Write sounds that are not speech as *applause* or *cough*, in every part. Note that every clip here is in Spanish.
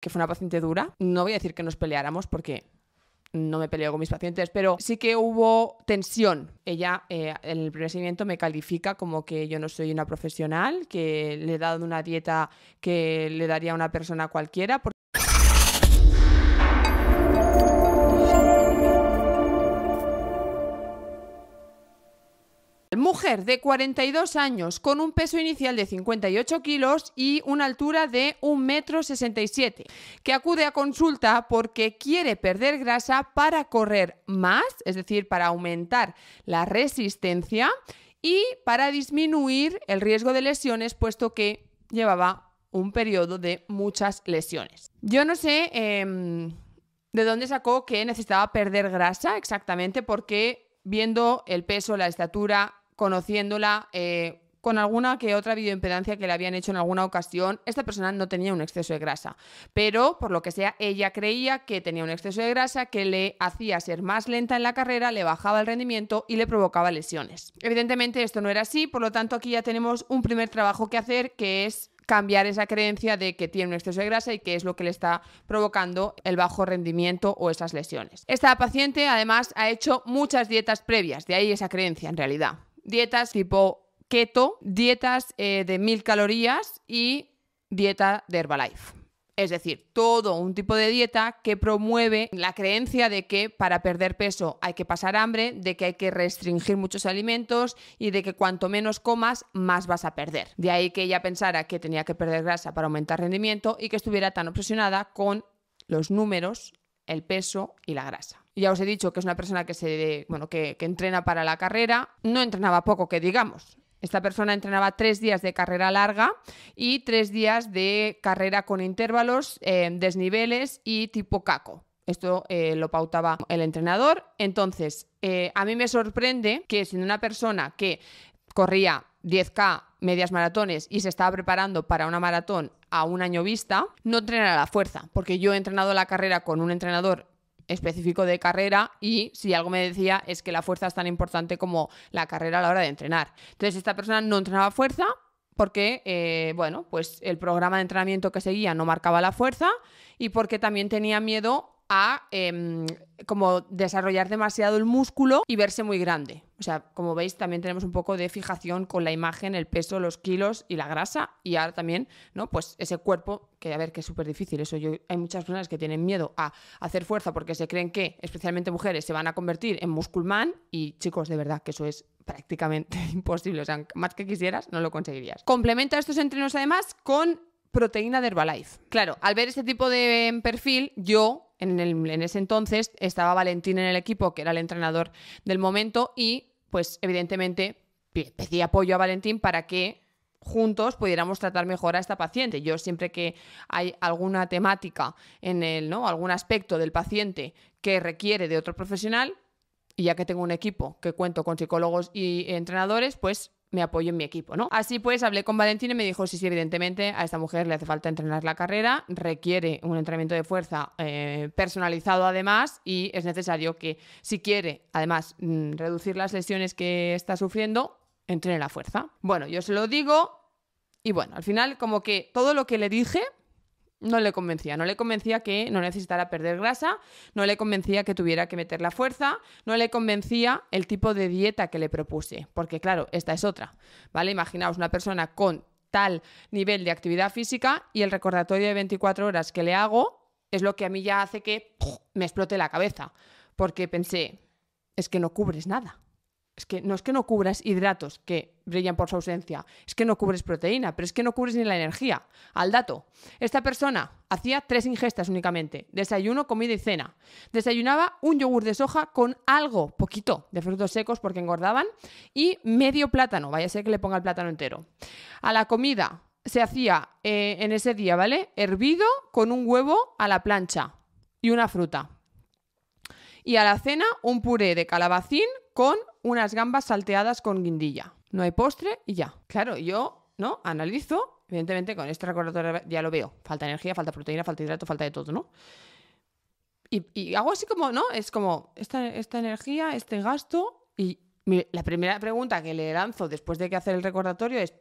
que fue una paciente dura. No voy a decir que nos peleáramos porque no me peleo con mis pacientes, pero sí que hubo tensión. Ella en eh, el primer seguimiento me califica como que yo no soy una profesional, que le he dado una dieta que le daría a una persona cualquiera. Mujer de 42 años con un peso inicial de 58 kilos y una altura de 1,67 m, que acude a consulta porque quiere perder grasa para correr más, es decir, para aumentar la resistencia y para disminuir el riesgo de lesiones, puesto que llevaba un periodo de muchas lesiones. Yo no sé em, de dónde sacó que necesitaba perder grasa exactamente porque viendo el peso, la estatura, conociéndola, eh, con alguna que otra videoimpedancia que le habían hecho en alguna ocasión, esta persona no tenía un exceso de grasa. Pero, por lo que sea, ella creía que tenía un exceso de grasa que le hacía ser más lenta en la carrera, le bajaba el rendimiento y le provocaba lesiones. Evidentemente esto no era así, por lo tanto aquí ya tenemos un primer trabajo que hacer que es cambiar esa creencia de que tiene un exceso de grasa y que es lo que le está provocando el bajo rendimiento o esas lesiones. Esta paciente además ha hecho muchas dietas previas, de ahí esa creencia en realidad dietas tipo keto, dietas eh, de mil calorías y dieta de Herbalife. Es decir, todo un tipo de dieta que promueve la creencia de que para perder peso hay que pasar hambre, de que hay que restringir muchos alimentos y de que cuanto menos comas, más vas a perder. De ahí que ella pensara que tenía que perder grasa para aumentar rendimiento y que estuviera tan obsesionada con los números, el peso y la grasa. Ya os he dicho que es una persona que se bueno, que, entrena para la carrera. No entrenaba poco, que digamos. Esta persona entrenaba tres días de carrera larga y tres días de carrera con intervalos, eh, desniveles y tipo caco. Esto eh, lo pautaba el entrenador. Entonces, eh, a mí me sorprende que siendo una persona que corría 10K, medias maratones y se estaba preparando para una maratón a un año vista, no entrenara la fuerza, porque yo he entrenado la carrera con un entrenador específico de carrera y si algo me decía es que la fuerza es tan importante como la carrera a la hora de entrenar. Entonces esta persona no entrenaba fuerza porque, eh, bueno, pues el programa de entrenamiento que seguía no marcaba la fuerza y porque también tenía miedo a em, como desarrollar demasiado el músculo y verse muy grande. O sea, como veis, también tenemos un poco de fijación con la imagen, el peso, los kilos y la grasa. Y ahora también, ¿no? Pues ese cuerpo, que a ver, que es súper difícil. Eso hay muchas personas que tienen miedo a hacer fuerza porque se creen que, especialmente mujeres, se van a convertir en musculman. Y chicos, de verdad que eso es prácticamente *laughs* imposible. O sea, más que quisieras, no lo conseguirías. Complementa estos entrenos además con proteína de Herbalife. Claro, al ver este tipo de em, perfil, yo en, ese entonces estaba Valentín en el equipo, que era el entrenador del momento, y pues evidentemente pedí apoyo a Valentín para que juntos pudiéramos tratar mejor a esta paciente. Yo siempre que hay alguna temática en el, ¿no? algún aspecto del paciente que requiere de otro profesional, y ya que tengo un equipo que cuento con psicólogos y entrenadores, pues me apoyo en mi equipo, ¿no? Así pues, hablé con Valentina y me dijo, sí, sí, evidentemente a esta mujer le hace falta entrenar la carrera, requiere un entrenamiento de fuerza eh, personalizado además y es necesario que si quiere, además, mm, reducir las lesiones que está sufriendo, entrene la fuerza. Bueno, yo se lo digo y bueno, al final como que todo lo que le dije no le convencía, no le convencía que no necesitara perder grasa, no le convencía que tuviera que meter la fuerza, no le convencía el tipo de dieta que le propuse, porque claro, esta es otra, ¿vale? Imaginaos una persona con tal nivel de actividad física y el recordatorio de 24 horas que le hago es lo que a mí ya hace que me explote la cabeza, porque pensé, es que no cubres nada es que no es que no cubras hidratos que brillan por su ausencia, es que no cubres proteína, pero es que no cubres ni la energía. Al dato, esta persona hacía tres ingestas únicamente, desayuno, comida y cena. Desayunaba un yogur de soja con algo, poquito, de frutos secos porque engordaban y medio plátano, vaya a ser que le ponga el plátano entero. A la comida se hacía eh, en ese día, ¿vale? Hervido con un huevo a la plancha y una fruta. Y a la cena un puré de calabacín con unas gambas salteadas con guindilla. No hay postre y ya. Claro, yo, ¿no? Analizo, evidentemente con este recordatorio ya lo veo. Falta energía, falta proteína, falta hidrato, falta de todo, ¿no? Y, hago así como, ¿no? Es como esta, esta energía, este gasto y, la primera pregunta que le lanzo después de que hacer el recordatorio es,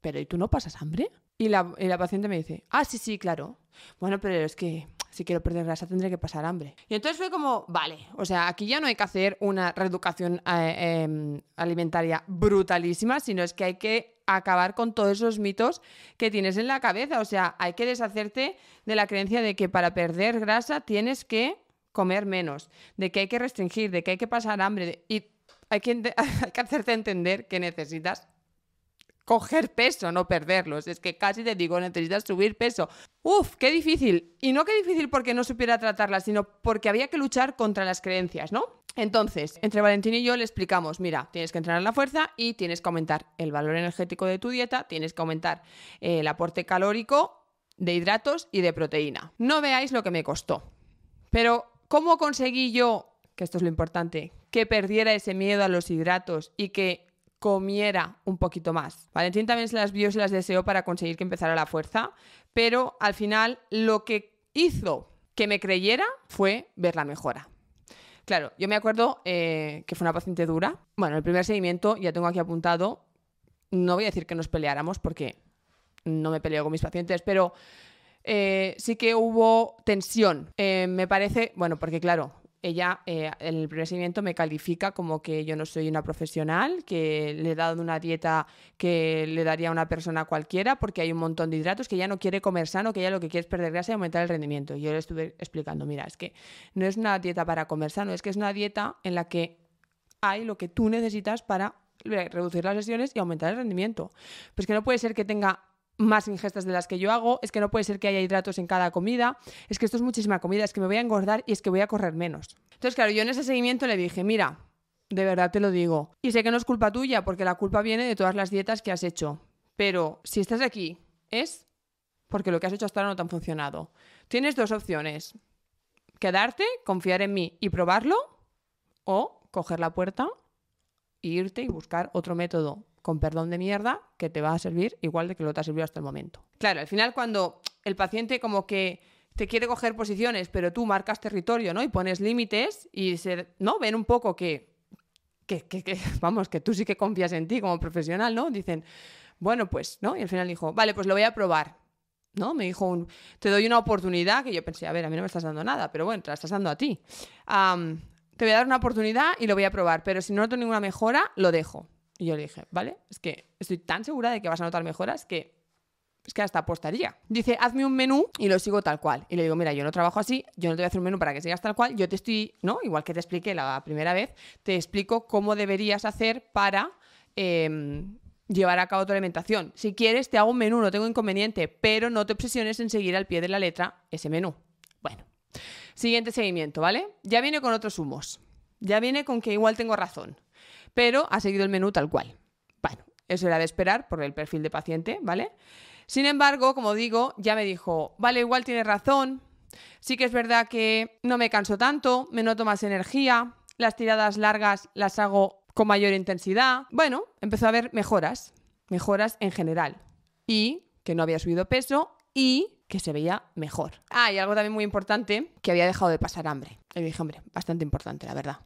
¿pero y tú no pasas hambre? Y la, paciente me dice, ah, sí, sí, claro. Bueno, pero es que si quiero perder grasa tendré que pasar hambre. Y entonces fue como, vale, o sea, aquí ya no hay que hacer una reeducación eh, em, alimentaria brutalísima, sino es que hay que acabar con todos esos mitos que tienes en la cabeza. O sea, hay que deshacerte de la creencia de que para perder grasa tienes que comer menos, de que hay que restringir, de que hay que pasar hambre. Y hay que, *laughs* hay que hacerte entender que necesitas coger peso, no perderlos. Es que casi te digo, necesitas subir peso. Uf, qué difícil. Y no qué difícil porque no supiera tratarla sino porque había que luchar contra las creencias, ¿no? Entonces, entre Valentín y yo le explicamos, mira, tienes que entrenar la fuerza y tienes que aumentar el valor energético de tu dieta, tienes que aumentar eh, el aporte calórico de hidratos y de proteína. No veáis lo que me costó. Pero, ¿cómo conseguí yo, que esto es lo importante, que perdiera ese miedo a los hidratos y que comiera un poquito más. Valentín también se las vio y se las deseó para conseguir que empezara la fuerza, pero al final lo que hizo que me creyera fue ver la mejora. Claro, yo me acuerdo eh, que fue una paciente dura. Bueno, el primer seguimiento ya tengo aquí apuntado. No voy a decir que nos peleáramos porque no me peleo con mis pacientes, pero eh, sí que hubo tensión. Eh, me parece, bueno, porque claro, ella en eh, el primer seguimiento me califica como que yo no soy una profesional, que le he dado una dieta que le daría a una persona cualquiera porque hay un montón de hidratos, que ella no quiere comer sano, que ella lo que quiere es perder grasa y aumentar el rendimiento. y Yo le estuve explicando, mira, es que no es una dieta para comer sano, es que es una dieta en la que hay lo que tú necesitas para eh, reducir las lesiones y aumentar el rendimiento. Pues que no puede ser que tenga más ingestas de las que yo hago, es que no puede ser que haya hidratos en cada comida, es que esto es muchísima comida, es que me voy a engordar y es que voy a correr menos. Entonces, claro, yo en ese seguimiento le dije, mira, de verdad te lo digo, y sé que no es culpa tuya, porque la culpa viene de todas las dietas que has hecho, pero si estás aquí es porque lo que has hecho hasta ahora no te ha funcionado. Tienes dos opciones, quedarte, confiar en mí y probarlo, o coger la puerta e irte y buscar otro método con perdón de mierda que te va a servir igual de que lo te ha servido hasta el momento. Claro, al final cuando el paciente como que te quiere coger posiciones, pero tú marcas territorio, ¿no? Y pones límites y se, ¿no? Ven un poco que, *laughs* vamos, que tú sí que confías en ti como profesional, ¿no? Dicen, bueno, pues, ¿no? Y al final dijo, vale, pues lo voy a probar. ¿no? Me dijo, te doy una oportunidad que yo pensé, a ver, a mí no me estás dando nada, pero bueno, te la estás dando a ti. te voy a dar una oportunidad y lo voy a probar, pero si no noto ninguna mejora, lo dejo. Y yo le dije, vale, es que estoy tan segura de que vas a notar mejoras que es que hasta apostaría. Dice, hazme un menú y lo sigo tal cual. Y le digo, mira, yo no trabajo así, yo no te voy a hacer un menú para que sigas tal cual, yo te estoy, ¿no? Igual que te expliqué la primera vez, te explico cómo deberías hacer para em, llevar a cabo tu alimentación. Si quieres, te hago un menú, no tengo inconveniente, pero no te obsesiones en seguir al pie de la letra ese menú. Bueno, siguiente seguimiento, ¿vale? Ya viene con otros humos. Ya viene con que igual tengo razón pero ha seguido el menú tal cual. Bueno, eso era de esperar por el perfil de paciente, ¿vale? Sin embargo, como digo, ya me dijo, vale, igual tiene razón, sí que es verdad que no me canso tanto, me noto más energía, las tiradas largas las hago con mayor intensidad. Bueno, empezó a haber mejoras, mejoras en general. Y que no había subido peso y que se veía mejor. Ah, y algo también muy importante, que había dejado de pasar hambre. Y dije, hombre, bastante importante, la verdad.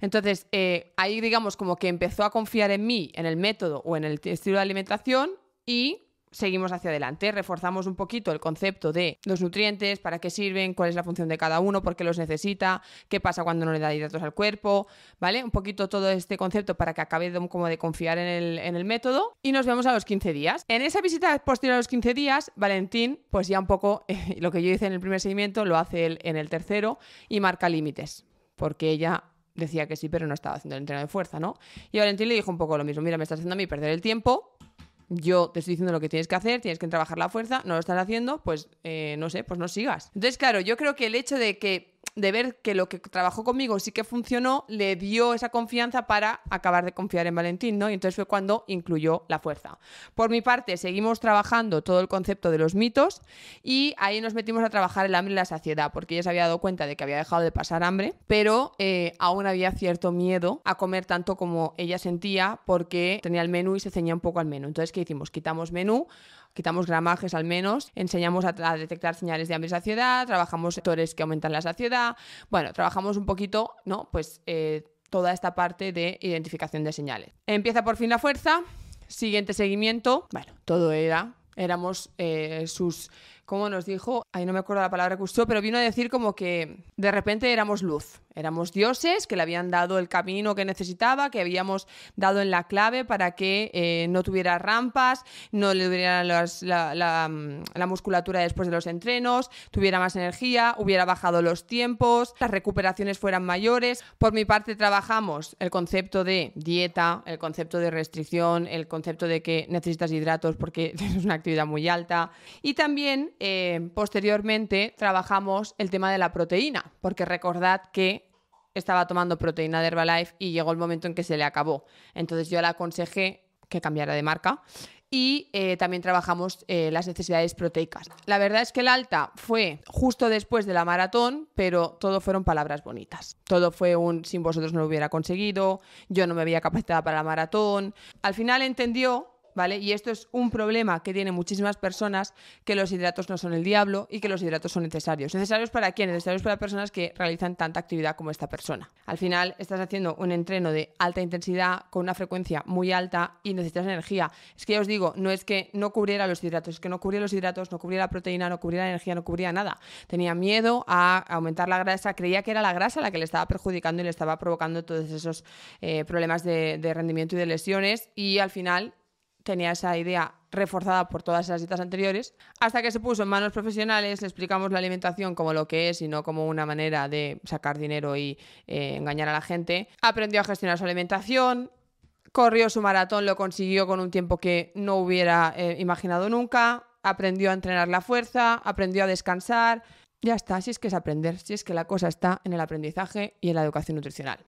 Entonces, eh, ahí digamos como que empezó a confiar en mí, en el método o en el estilo de alimentación y seguimos hacia adelante, reforzamos un poquito el concepto de los nutrientes, para qué sirven, cuál es la función de cada uno, por qué los necesita, qué pasa cuando no le da hidratos al cuerpo, ¿vale? Un poquito todo este concepto para que acabe como de confiar en el, método y nos vemos a los 15 días. En esa visita posterior a los 15 días, Valentín, pues ya un poco *laughs* lo que yo hice en el primer seguimiento, lo hace él en el tercero y marca límites, porque ella decía que sí, pero no estaba haciendo el entreno de fuerza, ¿no? Y Valentín le dijo un poco lo mismo, mira, me estás haciendo a mí perder el tiempo, yo te estoy diciendo lo que tienes que hacer, tienes que trabajar la fuerza, no lo estás haciendo, pues eh, no sé, pues no sigas. Entonces, claro, yo creo que el hecho de que de ver que lo que trabajó conmigo sí que funcionó, le dio esa confianza para acabar de confiar en Valentín, ¿no? Y entonces fue cuando incluyó la fuerza. Por mi parte, seguimos trabajando todo el concepto de los mitos y ahí nos metimos a trabajar el hambre y la saciedad, porque ella se había dado cuenta de que había dejado de pasar hambre, pero eh, aún había cierto miedo a comer tanto como ella sentía porque tenía el menú y se ceñía un poco al menú. Entonces, ¿qué hicimos? Quitamos menú quitamos gramajes al menos, enseñamos a, detectar señales de hambre y saciedad, trabajamos sectores que aumentan la saciedad, bueno, trabajamos un poquito, ¿no? Pues eh, toda esta parte de identificación de señales. Empieza por fin la fuerza, siguiente seguimiento, bueno, todo era, éramos eh, sus ¿cómo nos dijo? Ahí no me acuerdo la palabra que usó, pero vino a decir como que de repente éramos luz, éramos dioses que le habían dado el camino que necesitaba, que habíamos dado en la clave para que eh, no tuviera rampas, no le tuviera la, la musculatura después de los entrenos, tuviera más energía, hubiera bajado los tiempos, las recuperaciones fueran mayores. Por mi parte trabajamos el concepto de dieta, el concepto de restricción, el concepto de que necesitas hidratos porque *laughs* es una actividad muy alta y también eh, posteriormente trabajamos el tema de la proteína, porque recordad que estaba tomando proteína de Herbalife y llegó el momento en que se le acabó. Entonces yo le aconsejé que cambiara de marca y eh, también trabajamos eh, las necesidades proteicas. La verdad es que el alta fue justo después de la maratón, pero todo fueron palabras bonitas. Todo fue un sin vosotros no lo hubiera conseguido, yo no me había capacitado para la maratón. Al final entendió y esto es un problema que tienen muchísimas personas, que los hidratos no son el diablo y que los hidratos son necesarios. ¿Necesarios para quién? Necesarios para personas que realizan tanta actividad como esta persona. Al final estás haciendo un entreno de alta intensidad con una frecuencia muy alta y necesitas energía. Es que ya os digo, no es que no cubriera los hidratos, es que no cubría los hidratos, no cubría la proteína, no cubría la energía, no cubría nada. Tenía miedo a aumentar la grasa, creía que era la grasa la que le estaba perjudicando y le estaba provocando todos esos eh, problemas de rendimiento y de lesiones y al final tenía esa idea reforzada por todas esas citas anteriores, hasta que se puso en manos profesionales, le explicamos la alimentación como lo que es y no como una manera de sacar dinero y eh, engañar a la gente, aprendió a gestionar su alimentación, corrió su maratón, lo consiguió con un tiempo que no hubiera eh, imaginado nunca, aprendió a entrenar la fuerza, aprendió a descansar, ya está, si es que es aprender, si es que la cosa está en el aprendizaje y en la educación nutricional.